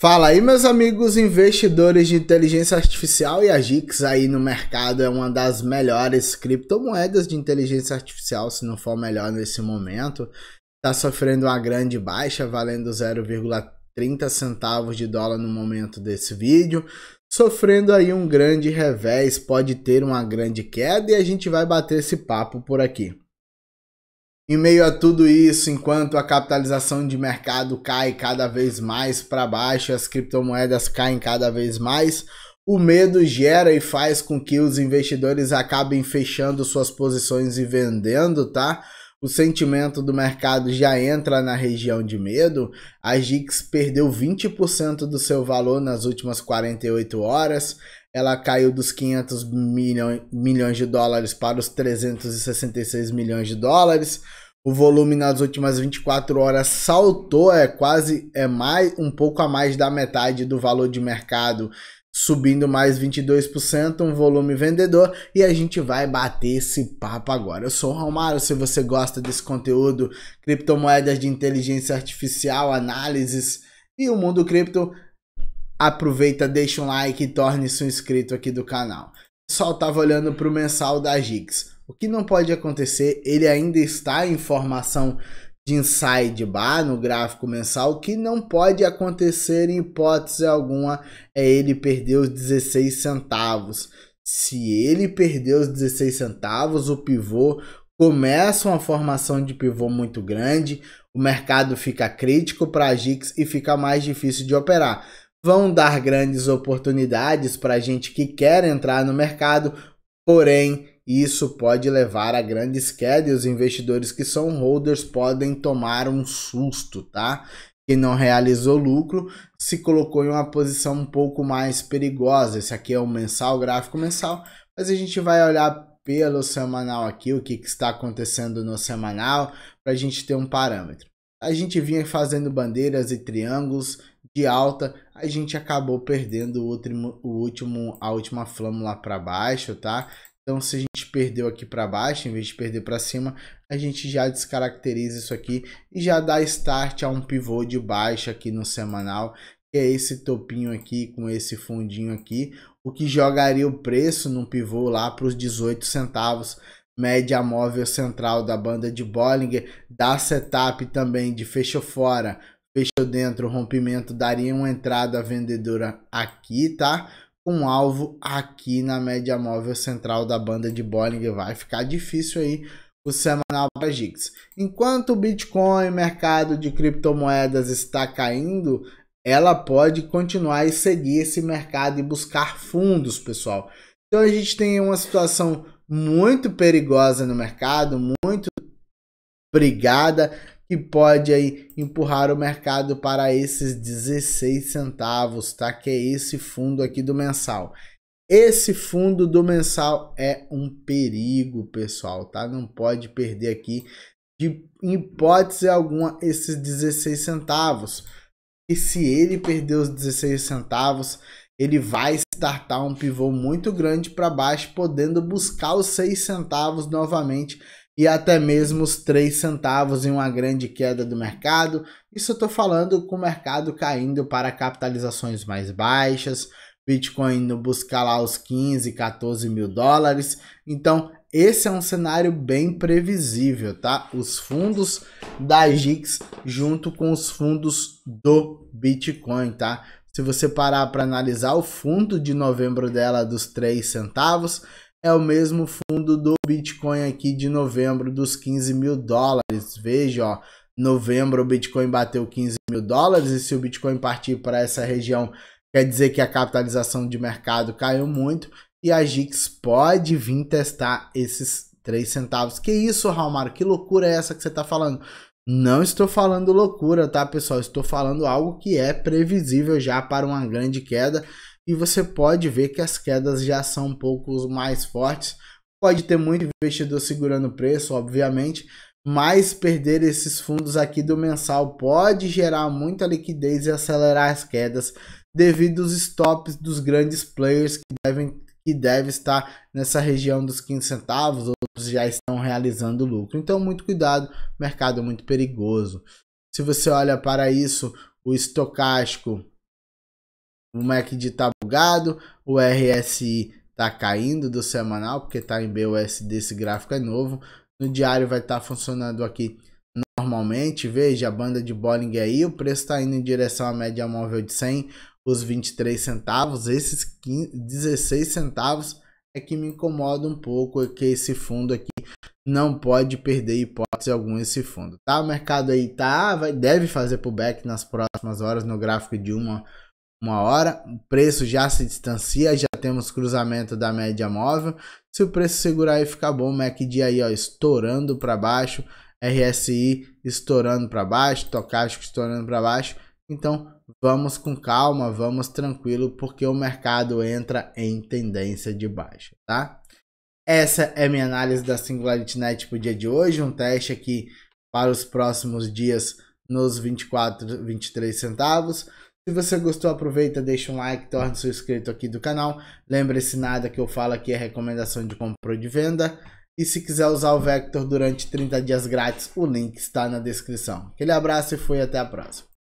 Fala aí, meus amigos investidores de inteligência artificial e a GIX aí no mercado é uma das melhores criptomoedas de inteligência artificial, se não for melhor nesse momento. Está sofrendo uma grande baixa, valendo 0,30 centavos de dólar no momento desse vídeo. Sofrendo aí um grande revés, pode ter uma grande queda e a gente vai bater esse papo por aqui. Em meio a tudo isso, enquanto a capitalização de mercado cai cada vez mais para baixo, as criptomoedas caem cada vez mais, o medo gera e faz com que os investidores acabem fechando suas posições e vendendo, tá? O sentimento do mercado já entra na região de medo. A GIX perdeu 20% do seu valor nas últimas 48 horas ela caiu dos 500 milhões, milhões de dólares para os 366 milhões de dólares. O volume nas últimas 24 horas saltou, é quase é mais um pouco a mais da metade do valor de mercado, subindo mais 22%, um volume vendedor e a gente vai bater esse papo agora. Eu sou o Romário, se você gosta desse conteúdo, criptomoedas de inteligência artificial, análises e o mundo cripto, aproveita, deixa um like e torne-se um inscrito aqui do canal. Só estava olhando para o mensal da Gix. O que não pode acontecer, ele ainda está em formação de inside bar no gráfico mensal, o que não pode acontecer em hipótese alguma é ele perder os 16 centavos. Se ele perder os 16 centavos, o pivô começa uma formação de pivô muito grande, o mercado fica crítico para a Gix e fica mais difícil de operar vão dar grandes oportunidades para gente que quer entrar no mercado, porém isso pode levar a grandes quedas e os investidores que são holders podem tomar um susto, tá? Que não realizou lucro, se colocou em uma posição um pouco mais perigosa. Esse aqui é o mensal, o gráfico mensal, mas a gente vai olhar pelo semanal aqui, o que, que está acontecendo no semanal, para a gente ter um parâmetro. A gente vinha fazendo bandeiras e triângulos, de alta, a gente acabou perdendo o último, o último a última flâmula para baixo, tá? Então, se a gente perdeu aqui para baixo, em vez de perder para cima, a gente já descaracteriza isso aqui e já dá start a um pivô de baixa aqui no semanal, que é esse topinho aqui com esse fundinho aqui, o que jogaria o preço no pivô lá para os 18 centavos, média móvel central da banda de Bollinger, da setup também de fechou fora, fechou dentro, o rompimento daria uma entrada vendedora aqui, tá? Com um alvo aqui na média móvel central da banda de Bollinger. Vai ficar difícil aí o semanal para Gix. Enquanto o Bitcoin, mercado de criptomoedas está caindo, ela pode continuar e seguir esse mercado e buscar fundos, pessoal. Então a gente tem uma situação muito perigosa no mercado, muito brigada que pode aí empurrar o mercado para esses 16 centavos, tá? Que é esse fundo aqui do mensal. Esse fundo do mensal é um perigo, pessoal, tá? Não pode perder aqui de hipótese alguma esses 16 centavos. E se ele perder os 16 centavos, ele vai startar um pivô muito grande para baixo, podendo buscar os 6 centavos novamente e até mesmo os 3 centavos em uma grande queda do mercado. Isso eu estou falando com o mercado caindo para capitalizações mais baixas, Bitcoin no buscar lá os 15, 14 mil dólares. Então, esse é um cenário bem previsível, tá? Os fundos da GIX junto com os fundos do Bitcoin, tá? Se você parar para analisar o fundo de novembro dela dos 3 centavos, é o mesmo fundo do Bitcoin aqui de novembro dos 15 mil dólares. Veja, ó, novembro o Bitcoin bateu 15 mil dólares e se o Bitcoin partir para essa região, quer dizer que a capitalização de mercado caiu muito e a GIX pode vir testar esses 3 centavos. Que isso, Raulmaro? Que loucura é essa que você está falando? Não estou falando loucura, tá, pessoal? Estou falando algo que é previsível já para uma grande queda e você pode ver que as quedas já são um pouco mais fortes. Pode ter muito investidor segurando o preço, obviamente, mas perder esses fundos aqui do mensal pode gerar muita liquidez e acelerar as quedas devido aos stops dos grandes players que devem que deve estar nessa região dos 15 centavos, outros já estão realizando lucro. Então, muito cuidado, mercado é muito perigoso. Se você olha para isso, o estocástico o MACD tá bugado, o RSI tá caindo do semanal, porque tá em BUSD, esse gráfico é novo. No diário vai estar tá funcionando aqui normalmente, veja a banda de Bollinger aí, o preço está indo em direção à média móvel de 100, os 23 centavos, esses 15, 16 centavos é que me incomoda um pouco, é que esse fundo aqui não pode perder hipótese alguma esse fundo, tá? O mercado aí tá, vai, deve fazer pullback nas próximas horas no gráfico de uma uma hora. O preço já se distancia, já temos cruzamento da média móvel. Se o preço segurar e ficar bom, MACD aí ó, estourando para baixo, RSI estourando para baixo, Tocástico estourando para baixo. Então vamos com calma, vamos tranquilo, porque o mercado entra em tendência de baixa, tá? Essa é minha análise da Singularity Net para o dia de hoje, um teste aqui para os próximos dias nos 24, 23 centavos. Se você gostou, aproveita, deixa um like, torne-se inscrito aqui do canal. Lembre-se, nada que eu falo aqui é recomendação de compra ou de venda. E se quiser usar o Vector durante 30 dias grátis, o link está na descrição. Aquele abraço e fui até a próxima.